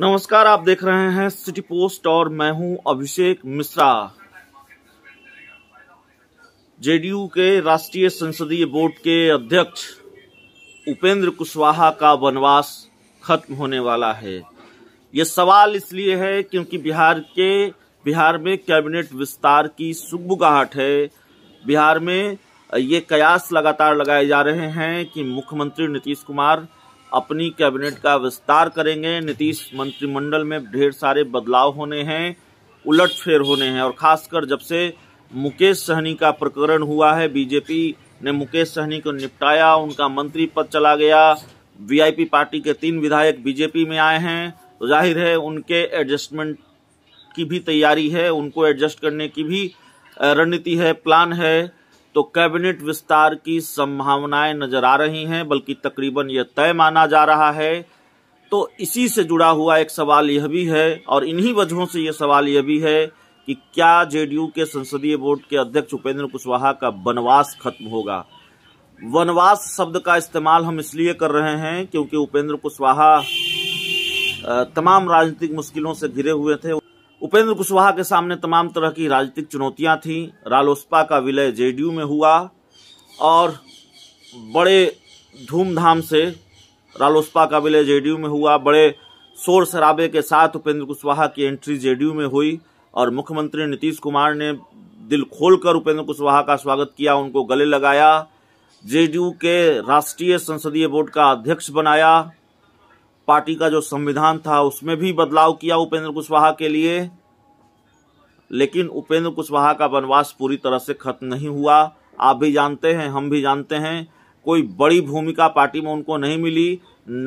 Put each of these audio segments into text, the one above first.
नमस्कार आप देख रहे हैं सिटी पोस्ट और मैं हूं अभिषेक मिश्रा जेडीयू के राष्ट्रीय संसदीय बोर्ड के अध्यक्ष उपेंद्र कुशवाहा का वनवास खत्म होने वाला है ये सवाल इसलिए है क्योंकि बिहार के बिहार में कैबिनेट विस्तार की सुगबुगाहट है बिहार में ये कयास लगातार लगाए जा रहे हैं कि मुख्यमंत्री नीतीश कुमार अपनी कैबिनेट का विस्तार करेंगे नीतीश मंत्रिमंडल में ढेर सारे बदलाव होने हैं उलट फेर होने हैं और खासकर जब से मुकेश सहनी का प्रकरण हुआ है बीजेपी ने मुकेश सहनी को निपटाया उनका मंत्री पद चला गया वीआईपी पार्टी के तीन विधायक बीजेपी में आए हैं तो जाहिर है उनके एडजस्टमेंट की भी तैयारी है उनको एडजस्ट करने की भी रणनीति है प्लान है तो कैबिनेट विस्तार की संभावनाएं नजर आ रही हैं बल्कि तकरीबन यह तय माना जा रहा है तो इसी से जुड़ा हुआ एक सवाल यह भी है और इन्हीं वजहों से यह सवाल यह भी है कि क्या जेडीयू के संसदीय बोर्ड के अध्यक्ष उपेंद्र कुशवाहा का वनवास खत्म होगा वनवास शब्द का इस्तेमाल हम इसलिए कर रहे हैं क्योंकि उपेंद्र कुशवाहा तमाम राजनीतिक मुश्किलों से घिरे हुए थे उपेंद्र कुशवाहा के सामने तमाम तरह की राजनीतिक चुनौतियां थीं रालोसपा का विलय जेडीयू में हुआ और बड़े धूमधाम से रालोसपा का विलय जेडीयू में हुआ बड़े शोर शराबे के साथ उपेंद्र कुशवाहा की एंट्री जेडीयू में हुई और मुख्यमंत्री नीतीश कुमार ने दिल खोलकर उपेंद्र कुशवाहा का स्वागत किया उनको गले लगाया जेडीयू के राष्ट्रीय संसदीय बोर्ड का अध्यक्ष बनाया पार्टी का जो संविधान था उसमें भी बदलाव किया उपेंद्र कुशवाहा के लिए लेकिन उपेंद्र कुशवाहा का वनवास पूरी तरह से खत्म नहीं हुआ आप भी जानते हैं हम भी जानते हैं कोई बड़ी भूमिका पार्टी में उनको नहीं मिली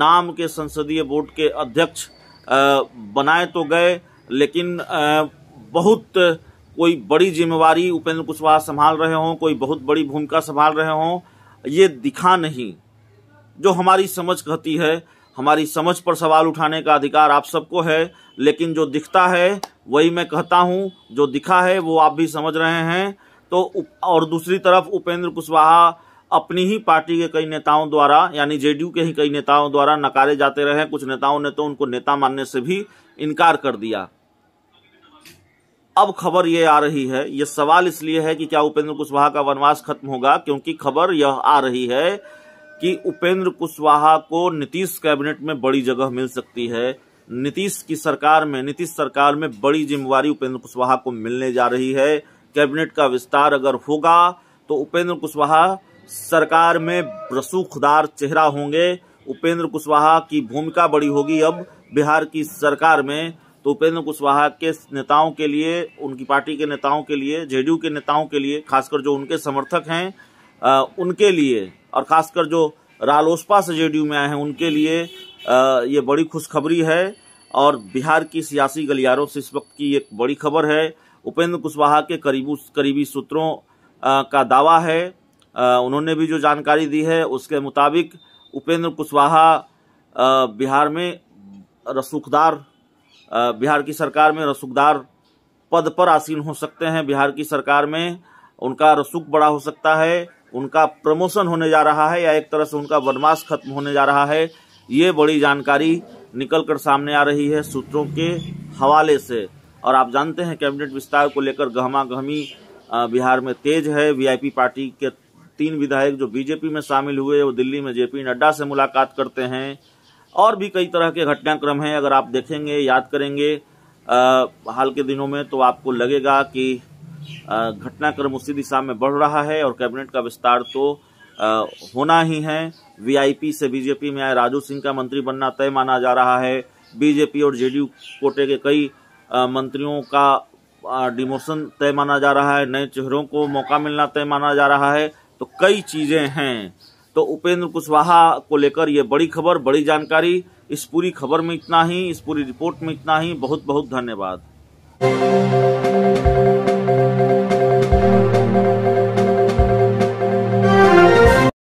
नाम के संसदीय बोर्ड के अध्यक्ष बनाए तो गए लेकिन बहुत कोई बड़ी जिम्मेवारी उपेंद्र कुशवाहा संभाल रहे हों कोई बहुत बड़ी भूमिका संभाल रहे हों ये दिखा नहीं जो हमारी समझ कहती है हमारी समझ पर सवाल उठाने का अधिकार आप सबको है लेकिन जो दिखता है वही मैं कहता हूँ जो दिखा है वो आप भी समझ रहे हैं तो और दूसरी तरफ उपेंद्र कुशवाहा अपनी ही पार्टी के कई नेताओं द्वारा यानी जेडीयू के ही कई नेताओं द्वारा नकारे जाते रहे कुछ नेताओं ने तो उनको नेता मानने से भी इनकार कर दिया अब खबर ये आ रही है ये सवाल इसलिए है कि क्या उपेंद्र कुशवाहा का वनवास खत्म होगा क्योंकि खबर यह आ रही है कि उपेंद्र कुशवाहा को नीतीश कैबिनेट में बड़ी जगह मिल सकती है नीतीश की सरकार में नीतीश सरकार में बड़ी जिम्मेवारी उपेंद्र कुशवाहा को मिलने जा रही है कैबिनेट का विस्तार अगर होगा तो उपेंद्र कुशवाहा सरकार में रसूखदार चेहरा होंगे उपेंद्र कुशवाहा की भूमिका बड़ी होगी अब बिहार की सरकार में तो उपेंद्र कुशवाहा के नेताओं के लिए उनकी पार्टी के नेताओं के लिए जेडीयू के नेताओं के लिए खासकर जो उनके समर्थक हैं उनके लिए और ख़ासकर जो रालोसपा से जेडीयू में आए हैं उनके लिए ये बड़ी खुशखबरी है और बिहार की सियासी गलियारों से इस वक्त की एक बड़ी खबर है उपेंद्र कुशवाहा के करीबू करीबी सूत्रों का दावा है उन्होंने भी जो जानकारी दी है उसके मुताबिक उपेंद्र कुशवाहा बिहार में रसूखदार बिहार की सरकार में रसूखदार पद पर आसीन हो सकते हैं बिहार की सरकार में उनका रसूख बड़ा हो सकता है उनका प्रमोशन होने जा रहा है या एक तरह से उनका बदमाश खत्म होने जा रहा है ये बड़ी जानकारी निकल कर सामने आ रही है सूत्रों के हवाले से और आप जानते हैं कैबिनेट विस्तार को लेकर गहमा गहमी बिहार में तेज है वीआईपी पार्टी के तीन विधायक जो बीजेपी में शामिल हुए वो दिल्ली में जेपी नड्डा से मुलाकात करते हैं और भी कई तरह के घटनाक्रम हैं अगर आप देखेंगे याद करेंगे आ, हाल के दिनों में तो आपको लगेगा कि घटनाक्रम उसी दिशा में बढ़ रहा है और कैबिनेट का विस्तार तो होना ही है वीआईपी से बीजेपी में आए राजू सिंह का मंत्री बनना तय माना जा रहा है बीजेपी और जेडीयू कोटे के कई मंत्रियों का डिमोशन तय माना जा रहा है नए चेहरों को मौका मिलना तय माना जा रहा है तो कई चीज़ें हैं तो उपेंद्र कुशवाहा को लेकर ये बड़ी खबर बड़ी जानकारी इस पूरी खबर में इतना ही इस पूरी रिपोर्ट में इतना ही बहुत बहुत धन्यवाद